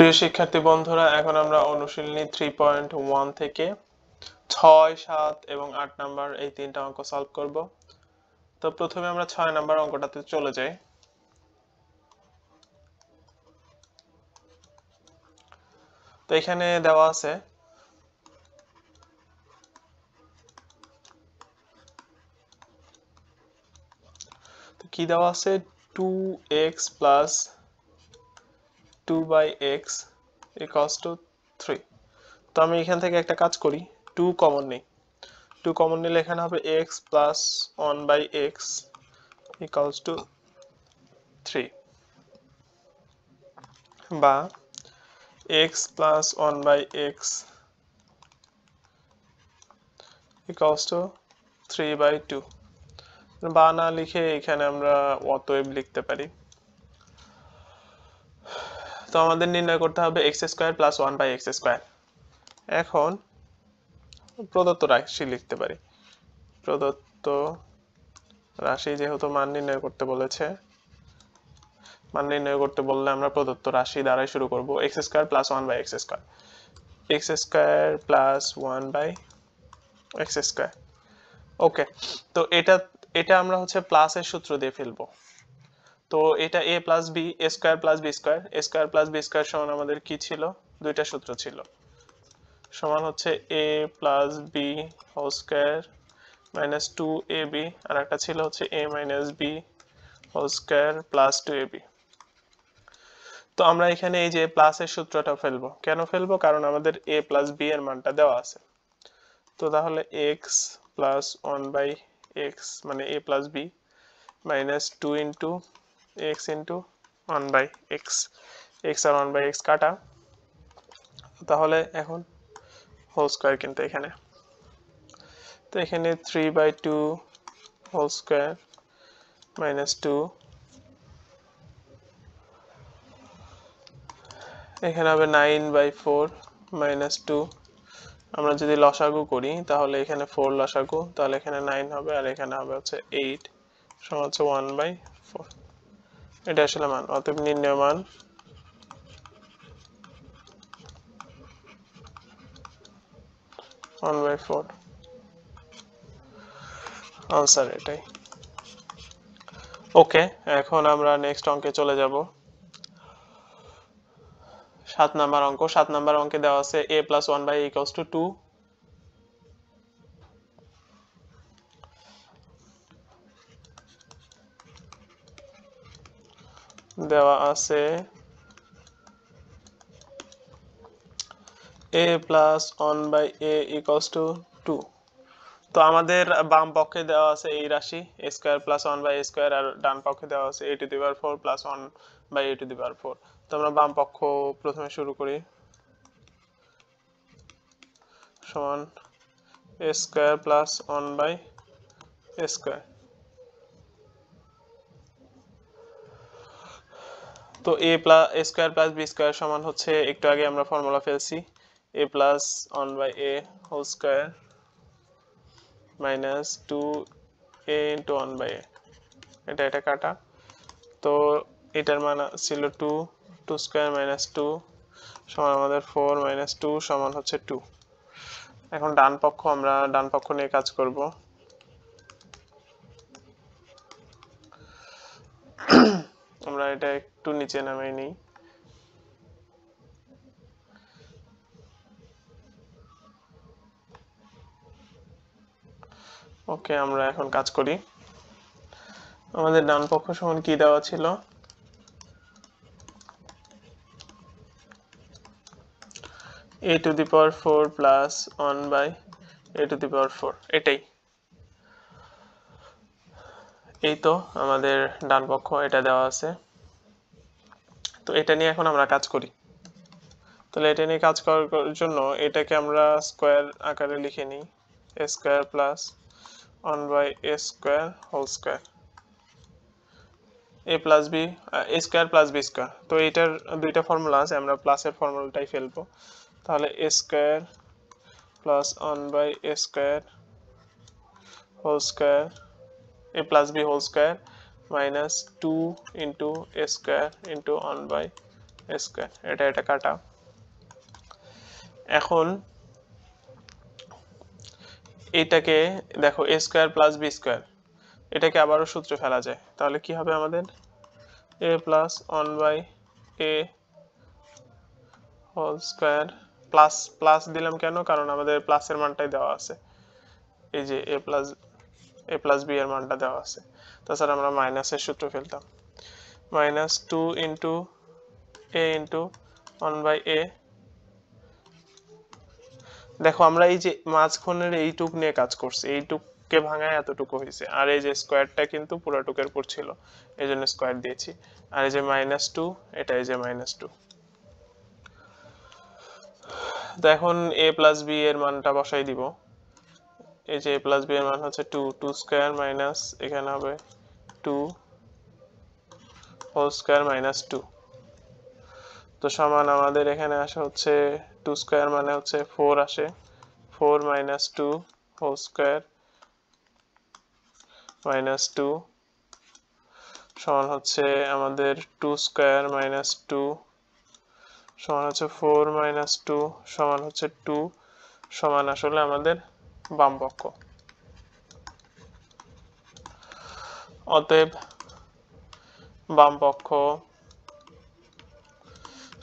প্রিয় শিক্ষার্থী বন্ধুরা এখন আমরা অনুশীলনী থ্রি পয়েন্ট ওয়ান থেকে ছয় সাত এবং আট নাম্বার এই তিনটা অঙ্ক সলভ করব তো প্রথমে আমরা ছয় নাম্বার অঙ্কটাতে চলে যাই তো এখানে দেওয়া আছে কি দেওয়া আছে two x plus two by x equals two three তো আমি এখান থেকে একটা কাজ করি টু কমন নেই টু কমন নিলে এখানে হবে x plus one by x equals two three বা x plus one by x equals two three by two বা না লিখে এখানে আমরা অতএব লিখতে পারি তো আমাদের নির্ণয় করতে হবে x square plus one by x square এখন প্রদত্ত রাশি লিখতে পারি প্রদত্ত রাশি যেহেতু মান নির্ণয় করতে বলেছে মান নির্ণয় করতে বললে আমরা প্রদত্ত রাশি দ্বারাই শুরু করবো x square plus one by x square x square plus one by x square okay তো এটা এটা আমরা হচ্ছে প্লাসের সূত্র দিয়ে ফেলবো তো এটা a plus b a square plus b square a square plus b square সমান আমাদের কি ছিল দুইটা সূত্র ছিল সমান হচ্ছে a plus b whole square minus two a b আর একটা ছিল হচ্ছে a minus b whole square plus two a b তো আমরা এখানে এই যে প্লাসের সূত্রটা ফেলবো কেন ফেলবো কারণ আমাদের এ প্লাস বি এর মানটা দেওয়া আছে তো তাহলে x plus one by x মানে a plus b minus two into x into one by x x আর ওয়ান বাই এক্স কাটা তাহলে এখন হোল স্কোয়ার কিন্তু এখানে তো এখানে three by two whole square minus two এখানে হবে nine by four minus two আমরা যদি লসাগু করি তাহলে এখানে ফোর লসাগু তাহলে এখানে নাইন হবে আর এখানে হবে হচ্ছে এইট সমান হচ্ছে ওয়ান বাই ফোর এটা আসলে মান অতএব নির্ণয় মান ওয়ান বাই ফোর আনসার এটাই ওকে এখন আমরা নেক্সট অঙ্কে চলে যাব সাত নাম্বার অঙ্ক সাত নাম্বার অঙ্কে দেওয়া আছে a plus one by equals two two দেওয়া আছে a plus one by a equals two two তো আমাদের বাম পক্ষে দেওয়া আছে এই রাশি a square plus one by a square আর ডান পক্ষে দেওয়া আছে a to the four plus one by a to the four তো আমরা বাম পক্ষ প্রথমে শুরু করি সমান a square plus one by a square তো a plus A square plus b square সমান হচ্ছে একটু আগে আমরা ফর্মুলা ফেলছি a plus one by a whole square minus two a into one by a এটা এটা কাটা তো এটার মান ছিল two two square minus two সমান আমাদের ফোর মাইনাস টু সমান হচ্ছে টু এখন ডান পক্ষ আমরা ডান পক্ষ নিয়ে কাজ করব আমরা এটা একটু নিচে নামে নি ওকে আমরা এখন কাজ করি আমাদের ডান পক্ষ সমান কি দেওয়া ছিল a to the power four plus one by a to the power four এটাই এই তো আমাদের ডান পক্ষ এটা দেওয়া আছে তো এটা নিয়ে এখন আমরা কাজ করি তাহলে এটা নিয়ে কাজ করার জন্য এটাকে আমরা স্কোয়ার আকারে লিখে নিই a square plus one by a square whole square a plus b a square plus b square তো এটার দুইটা ফর্মুলা আছে আমরা প্লাসের ফর্মুলাটাই ফেলবো তাহলে a square plus one by a square whole square a plus b whole square minus two into square into one by square এটা এটা কাটা এখন এটাকে দেখো a square plus b square এটাকে আবারও সূত্রে ফেলা যায় তাহলে কি হবে আমাদের a plus one by a whole square plus plus দিলাম কেন কারণ আমাদের প্লাসের মানটাই দেওয়া আছে এই যে a plus a plus b এর মানটা দেওয়া আছে তাছাড়া আমরা মাইনাসের সূত্র ফেলতাম minus two into a into one by a দেখো আমরা এই যে মাঝখানের এইটুক নিয়ে কাজ করছি এইটুককে ভাঙায় এতটুকু হয়েছে আর এই যে স্কোয়ারটা কিন্তু পুরো টুকের উপর ছিল এই জন্য স্কোয়ার দিয়েছি আর এই যে মাইনাস টু এটা এই যে মাইনাস টু তো এখন এ প্লাস বি এর মানটা বসাই দিব এই যে এ প্লাস বি এর মান হচ্ছে টু টু স্কোয়ার মাইনাস এখানে হবে two whole square minus two তো সমান আমাদের এখানে আসা হচ্ছে টু স্কোয়ার মানে হচ্ছে ফোর আসে four minus two whole square minus two সমান হচ্ছে আমাদের টু স্কোয়ার মাইনাস টু সমান হচ্ছে ফোর মাইনাস টু সমান হচ্ছে টু সমান আসলে আমাদের বামপক্ষ অতএব বাম পক্ষ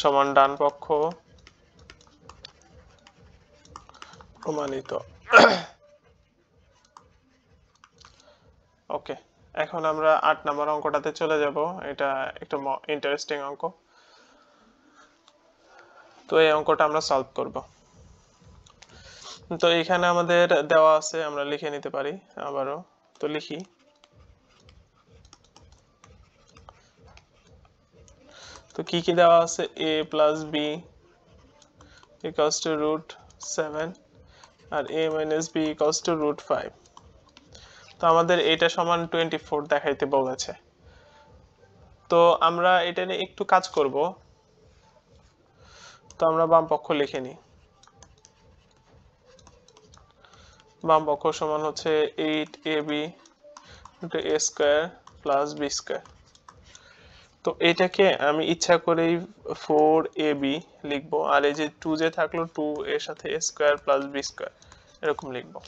সমান ডান পক্ষ প্রমাণিত ওকে এখন আমরা আট নম্বর অঙ্কটাতে চলে যাব এটা একটু ইন্টারেস্টিং অঙ্ক তো এই অঙ্কটা আমরা সলভ করব তো এখানে আমাদের দেওয়া আছে আমরা লিখে নিতে পারি আবারও তো লিখি তো কি কি দেওয়া আছে a plus b equals two root seven আর a minus b equals two root five তো আমাদের এটা সমান টোয়েন্টি ফোর দেখাইতে বলেছে তো আমরা এটা নিয়ে একটু কাজ করব তো আমরা বাম পক্ষ লিখে নিই বাম পক্ষ সমান হচ্ছে eight a b a square plus b square তো এটাকে আমি ইচ্ছা করেই ফোর এ বি লিখবো আর এই যে টু যে থাকলো টু এর সাথে a square plus b square এরকম লিখবো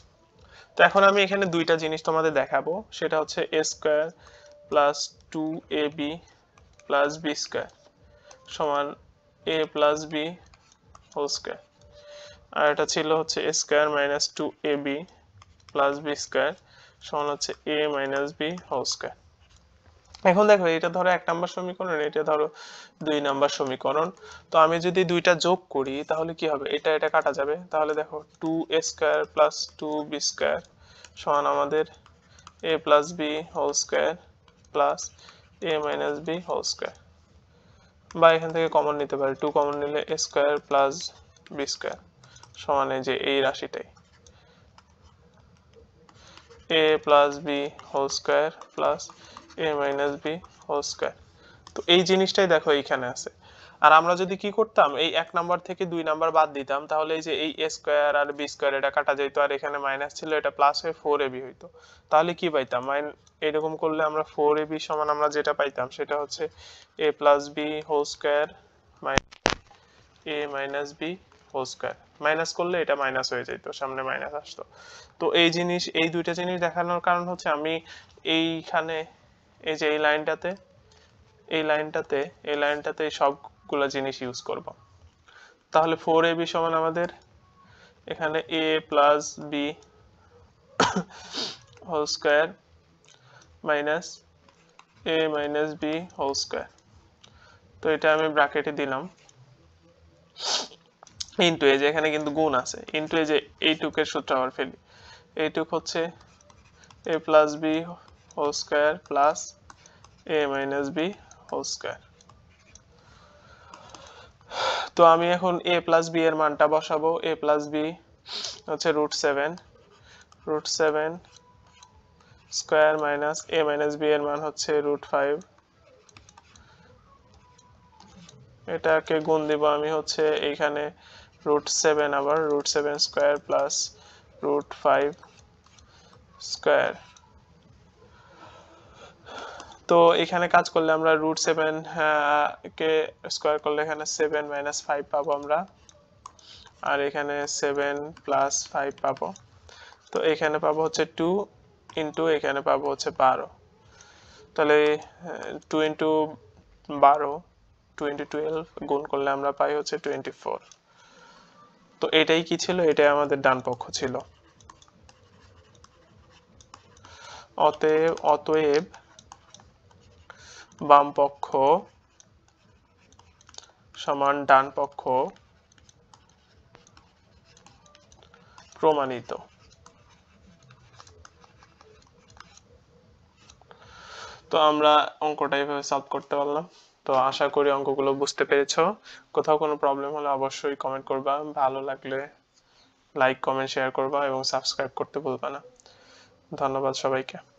তো এখন আমি এখানে দুইটা জিনিস তোমাদের দেখাবো সেটা হচ্ছে a square plus two a b plus b square সমান a plus b whole square আর এটা ছিল হচ্ছে a square minus two a b plus b square সমান হচ্ছে a minus b whole square এখন দেখো এটা ধরো এক নাম্বার সমীকরণ এটা ধরো দুই নাম্বার সমীকরণ তো আমি যদি দুইটা যোগ করি তাহলে কি হবে এটা এটা কাটা যাবে তাহলে দেখো two a square plus two b square সমান আমাদের a plus b whole square plus a minus b whole square বা এখান থেকে কমন নিতে পারি টু কমন নিলে a square plus b square সমান এই যে এই রাশিটাই a plus b whole square plus a minus b whole square তো এই জিনিসটাই দেখো এইখানে আছে আর আমরা যদি কি করতাম এই এক নাম্বার থেকে দুই নাম্বার বাদ দিতাম তাহলে এই যে এই এ স্কোয়ার আর বি স্কোয়ার এটা কাটা যেত আর এখানে মাইনাস ছিল এটা প্লাস হয়ে ফোর এ বি হইতো তাহলে কি পাইতাম মাইন এরকম করলে আমরা ফোর এ বি সমান আমরা যেটা পাইতাম সেটা হচ্ছে a plus b whole square a minus b whole square minus করলে এটা মাইনাস হয়ে যেত সামনে মাইনাস আসতো তো এই জিনিস এই দুইটা জিনিস দেখানোর কারণ হচ্ছে আমি এইখানে এই যে এই লাইনটাতে এই লাইনটাতে এই লাইনটাতে সবগুলো জিনিস ইউজ করব তাহলে ফোর এ বি সমান আমাদের এখানে a plus b whole square minus a minus b whole square তো এটা আমি ব্র্যাকেটে দিলাম ইন্টু এ যে এখানে কিন্তু গুণ আছে ইন্টু এ যে এইটুকের সূত্র আমার ফেলি এইটুক হচ্ছে a plus b whole square plus a minus b whole square তো আমি এখন a plus b এর মানটা বসাবো a plus b হচ্ছে root 7 root 7 square minus a minus b এর মান হচ্ছে root 5 এটাকে গুণ দিব আমি হচ্ছে এইখানে root 7 আবার root 7 square plus root 5 square তো এখানে কাজ করলে আমরা রুট সেভেন কে স্কোয়ার করলে এখানে সেভেন মাইনাস ফাইভ পাবো আমরা আর এখানে সেভেন প্লাস ফাইভ পাবো তো এখানে পাবো হচ্ছে টু ইন্টু এখানে পাবো হচ্ছে বারো তাহলে টু ইন্টু বারো টু ইন্টু টুয়েলভ গুণ করলে আমরা পাই হচ্ছে টোয়েন্টি ফোর তো এটাই কি ছিল এটাই আমাদের ডান পক্ষ ছিল অতএব অতএব বাম পক্ষ সমান ডান পক্ষ প্রমাণিত তো আমরা অঙ্কটা এইভাবে সলভ করতে পারলাম তো আশা করি অঙ্কগুলো বুঝতে পেরেছ কোথাও কোনো প্রবলেম হলে অবশ্যই কমেন্ট করবা ভালো লাগলে লাইক কমেন্ট শেয়ার করবা এবং সাবস্ক্রাইব করতে ভুলবা না ধন্যবাদ সবাইকে